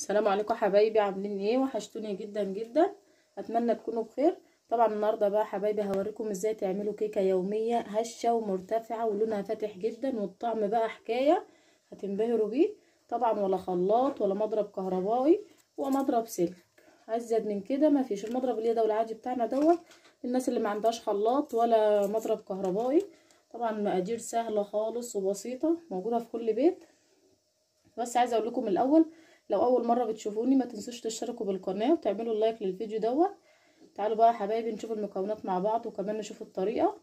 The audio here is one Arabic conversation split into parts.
السلام عليكم حبايبي عاملين ايه وحشتوني جدا جدا اتمنى تكونوا بخير طبعا النهارده بقى حبايبي هوريكم ازاي تعملوا كيكه يوميه هشه ومرتفعه ولونها فاتح جدا والطعم بقى حكايه هتنبهروا بيه طبعا ولا خلاط ولا مضرب كهربائي ومضرب سلك ازيد من كده ما فيش المضرب ده العادي بتاعنا دوت الناس اللي ما عندهاش خلاط ولا مضرب كهربائي طبعا مقادير سهله خالص وبسيطه موجوده في كل بيت بس عايزه اقول لكم الاول لو اول مره بتشوفوني ما تنسوش تشتركوا بالقناه وتعملوا لايك للفيديو دوت تعالوا بقى يا حبايبي نشوف المكونات مع بعض وكمان نشوف الطريقه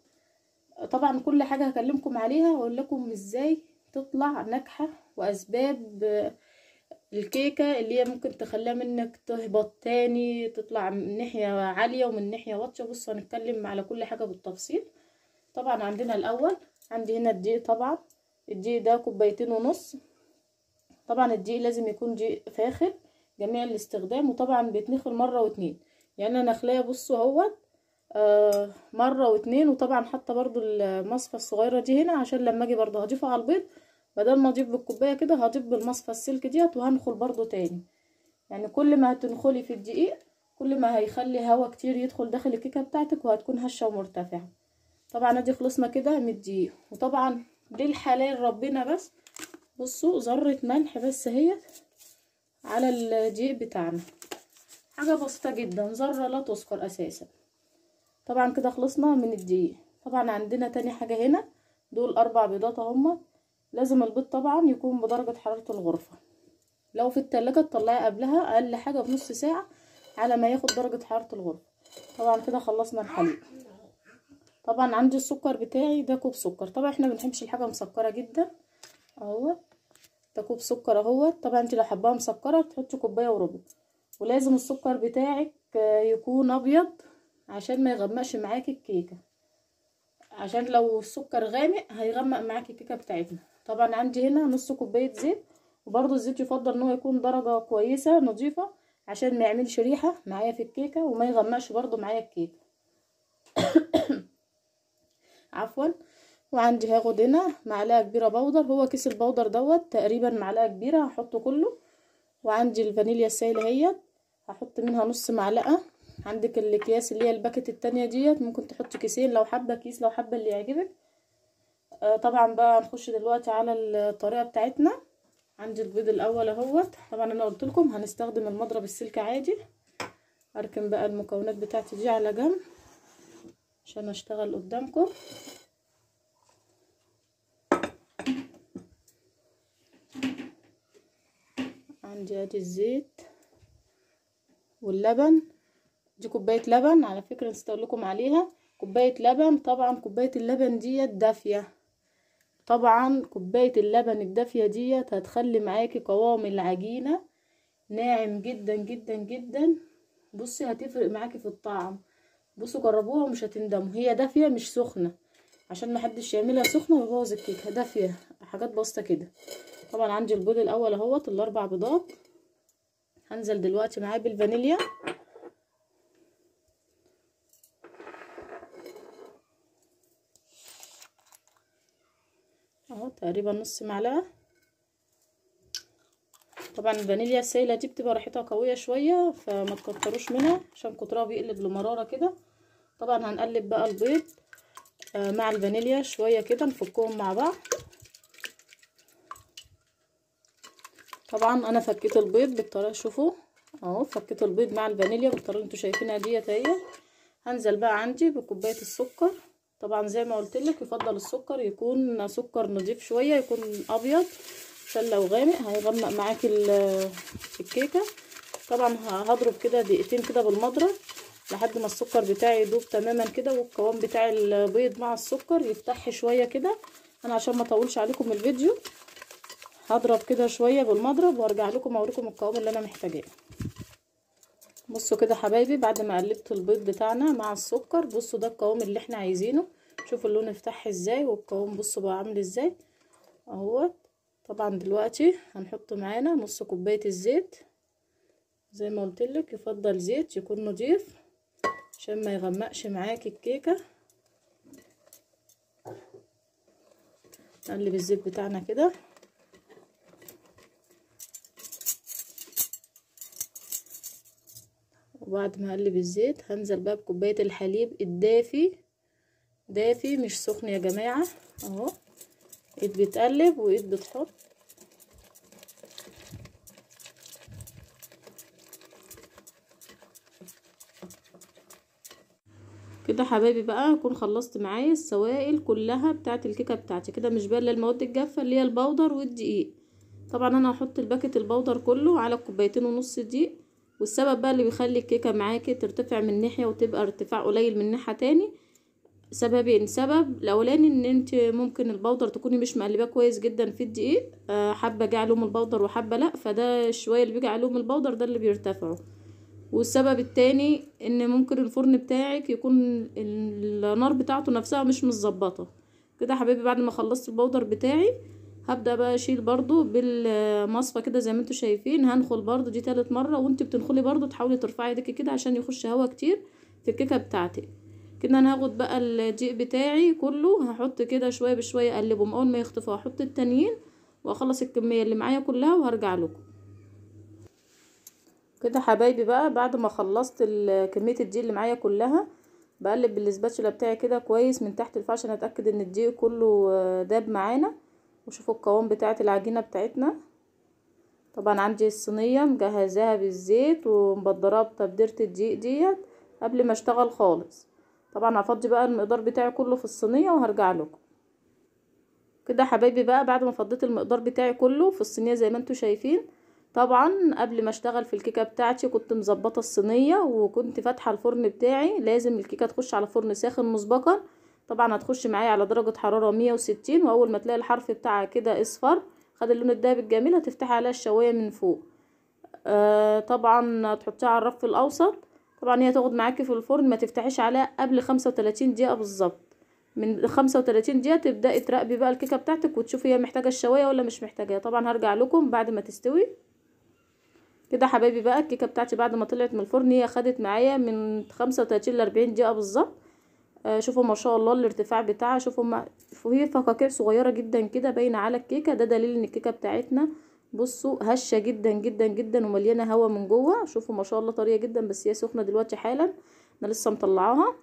طبعا كل حاجه هكلمكم عليها واقول لكم ازاي تطلع ناجحه واسباب الكيكه اللي هي ممكن تخليها منك تهبط تاني تطلع من ناحيه عاليه ومن ناحيه واطيه بصوا هنتكلم على كل حاجه بالتفصيل طبعا عندنا الاول عندي هنا الدقيق طبعا الدقيق ده كوبايتين ونص طبعا الدقيق لازم يكون ضيق فاخر جميع الاستخدام وطبعا بيتنخل مره واتنين يعني انا خلايا بصوا اهوت آه، مره واتنين وطبعا حاطه برضو المصفى الصغيره دي هنا عشان لما اجي برضو هضيفها على البيض بدل ما اضيف بالكوبايه كده هضيف بالمصفى السلك ديت وهنخل برضو تاني يعني كل ما هتنخلي في الدقيق كل ما هيخلي هوا كتير يدخل داخل الكيكه بتاعتك وهتكون هشه ومرتفعه طبعا ادي خلصنا كده من الدقيق وطبعا دي الحلال ربنا بس بصوا ذرة ملح بس اهي على الدقيق بتاعنا حاجة بسيطة جدا ذرة لا تذكر اساسا طبعا كده خلصنا من الدقيق طبعا عندنا تاني حاجة هنا دول اربع بيضات هما لازم البيض طبعا يكون بدرجة حرارة الغرفة لو في التلاجة تطلعي قبلها اقل حاجة بنص ساعة على ما ياخد درجة حرارة الغرفة طبعا كده خلصنا الحليب طبعا عندي السكر بتاعي ده كوب سكر طبعا احنا بنحبش الحاجة مسكرة جدا اهوت ده كوب سكر اهوت طبعا انت لو حباها مسكره تحطي كوبايه وربع ولازم السكر بتاعك آه، يكون ابيض عشان ما يغمقش معاكي الكيكه عشان لو السكر غامق هيغمق معاكي الكيكه بتاعتنا طبعا عندي هنا نص كوبايه زيت وبرضو الزيت يفضل ان هو يكون درجه كويسه نظيفه عشان ما يعملش ريحه معايا في الكيكه وما يغمقش برضو معايا الكيكه عفوا وعندي هاخد هنا معلقه كبيره بودر هو كيس البودر دوت تقريبا معلقه كبيره هحطه كله وعندي الفانيليا السائله اهيت هحط منها نص معلقه عندك الاكياس اللي هي الباكت التانية ديت ممكن تحط كيسين لو حابه كيس لو حابه اللي يعجبك آه طبعا بقى هنخش دلوقتي على الطريقه بتاعتنا عندي البيض الاول اهوت طبعا انا قلت لكم هنستخدم المضرب السلك عادي اركن بقى المكونات بتاعتي دي على جنب عشان اشتغل قدامكم عندي ادي الزيت واللبن دي كوبايه لبن على فكره نسيت اقول لكم عليها كوبايه لبن طبعا كوبايه اللبن ديت دافيه طبعا كوبايه اللبن الدافيه ديت هتخلي معاكي قوام العجينه ناعم جدا جدا جدا بصي هتفرق معاكي في الطعم بصوا جربوها ومش هتندموا هي دافيه مش سخنه عشان محدش يعملها سخنه ويبوظ الكيكه دافيه حاجات بسيطه كده طبعا عندي البيض الاول اهوت الاربع بيضات هنزل دلوقتي معاه بالفانيليا اهو تقريبا نص معلقه طبعا الفانيليا السائله دي بتبقى ريحتها قويه شويه فما تكتروش منها عشان كترها بيقلب لمراره كده طبعا هنقلب بقى البيض آه، مع الفانيليا شويه كده نفكهم مع بعض طبعا انا فكيت البيض بالطريقه شوفوا اهو فكيت البيض مع الفانيليا بالطريقه اللي انتوا شايفينها ديت اهي هنزل بقى عندي بكوبايه السكر طبعا زي ما قلت لك يفضل السكر يكون سكر نضيف شويه يكون ابيض عشان لو غامق هيغمق معاك الكيكه طبعا هضرب كده دقيقتين كده بالمضرب لحد ما السكر بتاعي يدوب تماما كده والقوام بتاع البيض مع السكر يفتح شويه كده انا عشان ما اطولش عليكم الفيديو هضرب كده شويه بالمضرب وارجع لكم اوريكم القوام اللي انا محتاجاه بصوا كده حبايبي بعد ما قلبت البيض بتاعنا مع السكر بصوا ده القوام اللي احنا عايزينه شوفوا اللون افتح ازاي والقوام بصوا بقى عامل ازاي اهوت طبعا دلوقتي هنحط معانا نص كوبايه الزيت زي ما قلت لك يفضل زيت يكون نضيف عشان ما يغمقش معاكي الكيكه نقلب الزيت بتاعنا كده وبعد ما اقلب الزيت هنزل بقى بكوبايه الحليب الدافي دافي مش سخن يا جماعه اهو ايد بتقلب وايد بتحط كده حبايبي بقى اكون خلصت معايا السوائل كلها بتاعت الكيكه بتاعتي كده مش بقى المواد الجافه اللي هي البودر والدقيق طبعا انا هحط الباكت البودر كله على كوبايتين ونص دقيق والسبب بقى اللي بيخلي الكيكة معاكي ترتفع من ناحية وتبقى ارتفاع قليل من ناحية تاني سببين سبب الاولاني ان انت ممكن البودر تكوني مش مقلباه كويس جدا في الدقيق آه، حابه اجي علوم البودر وحابه لا فده شويه اللي بيجي علوم البودر ده اللي بيرتفعوا والسبب التاني ان ممكن الفرن بتاعك يكون النار بتاعته نفسها مش متظبطه كده حبيبي بعد ما خلصت البودر بتاعي هبدأ بقى اشيل برضو بالمصفى كده زي ما انتوا شايفين هنخل برضو دي تالت مرة وانت بتنخلي برضو تحاولي ترفعي ايدك كده عشان يخش هوا كتير في الكيكة بتاعتي كده انا هاخد بقى الدقيق بتاعي كله هحط كده شوية بشوية اقلبهم اول ما يختفوا هحط التانيين واخلص الكمية اللي معايا كلها وهرجع لكم كده حبايبي بقى بعد ما خلصت كمية الدقيق اللي معايا كلها بقلب بالسباتشولا بتاعي كده كويس من تحت الفرشة عشان اتاكد ان الدقيق كله داب معانا وشوفوا القوام بتاعة العجينة بتاعتنا طبعا عندي الصينية مجهزاها بالزيت ومبدراها بتبديرة الدقيق ديت قبل ما اشتغل خالص طبعا هفضي بقى المقدار بتاعي كله في الصينية وهرجع لكم كده حبايبي بقى بعد ما فضيت المقدار بتاعي كله في الصينية زي ما انتوا شايفين طبعا قبل ما اشتغل في الكيكه بتاعتي كنت مظبطه الصينيه وكنت فاتحه الفرن بتاعي لازم الكيكه تخش على فرن ساخن مسبقا طبعا هتخش معايا على درجة حرارة مية وستين واول ما تلاقي الحرف بتاعها كده اصفر خد اللون الدهبي الجميل هتفتحي عليها الشواية من فوق آه طبعا تحطيها على الرف الاوسط طبعا هي تاخد معاكي في الفرن ما تفتحيش عليها قبل خمسة وتلاتين دقيقة بالظبط من خمسة وتلاتين دقيقة تبدأي تراقبي بقى الكيكة بتاعتك وتشوفي هي محتاجة الشواية ولا مش محتاجاها طبعا هرجع لكم بعد ما تستوي كده حبايبي بقى الكيكة بتاعتي بعد ما طلعت من الفرن هي خدت معايا من خمسة وتلاتين لأربعين دقيقة بالظبط آه، شوفوا ما شاء الله الارتفاع بتاعها شوفوا ما فيه فقاقيع صغيره جدا كده باينه على الكيكه ده دليل ان الكيكه بتاعتنا بصوا هشه جدا جدا جدا ومليانه هوا من جوه شوفوا ما شاء الله طريه جدا بس هي سخنه دلوقتي حالا انا لسه مطلعاها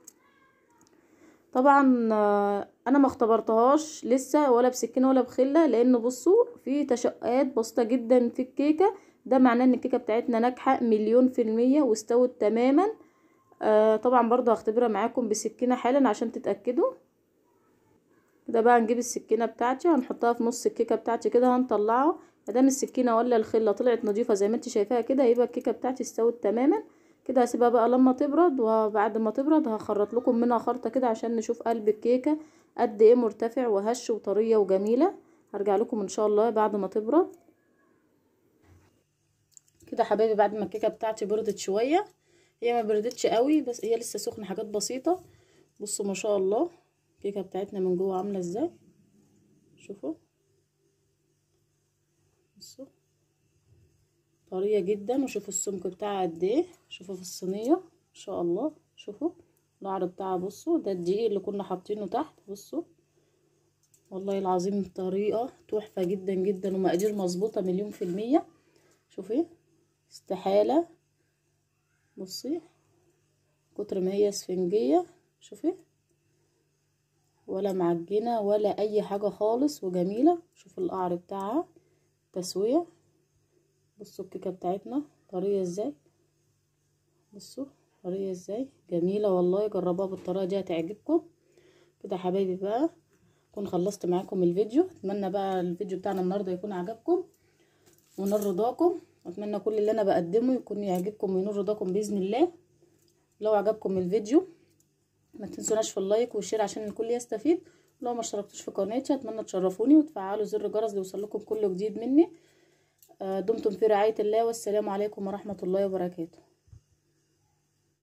طبعا آه، انا ما اختبرتهاش لسه ولا بسكينه ولا بخله لان بصوا في تشققات بسيطه جدا في الكيكه ده معناه ان الكيكه بتاعتنا ناجحه مليون في الميه واستوت تماما آه طبعا برضو هختبرها معاكم بسكينة حالا عشان تتأكدوا ده بقى هنجيب السكينة بتاعتي هنحطها في نص الكيكة بتاعتي كده هنطلعه مادام السكينة ولا الخلة طلعت نظيفة زي ما انت شايفاها كده يبقى الكيكة بتاعتي استوت تماما كده هسيبها بقى لما تبرد وبعد ما تبرد هخرط لكم منها خرطة كده عشان نشوف قلب الكيكة قد ايه مرتفع وهش وطرية وجميلة هرجع لكم ان شاء الله بعد ما تبرد كده حبايبي بعد ما الكيكة بتاعتي بردت شوية هي ما بردتش قوي بس هي لسه سخنه حاجات بسيطه بصوا ما شاء الله الكيكه بتاعتنا من جوه عامله ازاي شوفوا بصوا طريه جدا وشوفوا السمك بتاعها قد ايه شوفوا في الصينيه ما شاء الله شوفوا القعر بتاعها بصوا ده الدقيق اللي كنا حاطينه تحت بصوا والله العظيم طريقه تحفه جدا جدا ومقادير مظبوطه مليون في الميه شوفي ايه. استحاله بصي كتر ما هي اسفنجية شوفي ولا معجنة ولا اي حاجة خالص وجميلة شوفي القعر بتاعها تسوية بصوا الكيكة بتاعتنا طرية ازاي بصوا طرية ازاي جميلة والله جربوها بالطريقة دي هتعجبكم كده حبايبي بقى اكون خلصت معاكم الفيديو اتمنى بقى الفيديو بتاعنا النهارده يكون عجبكم ونال رضاكم اتمنى كل اللي انا بقدمه يكون يعجبكم وينور رضاكم باذن الله لو عجبكم الفيديو ما تنسوناش في اللايك والشير عشان الكل يستفيد لو ما اشتركتوش في قناتي اتمنى تشرفوني وتفعلوا زر الجرس ليوصلكم كل جديد مني آه، دمتم في رعايه الله والسلام عليكم ورحمه الله وبركاته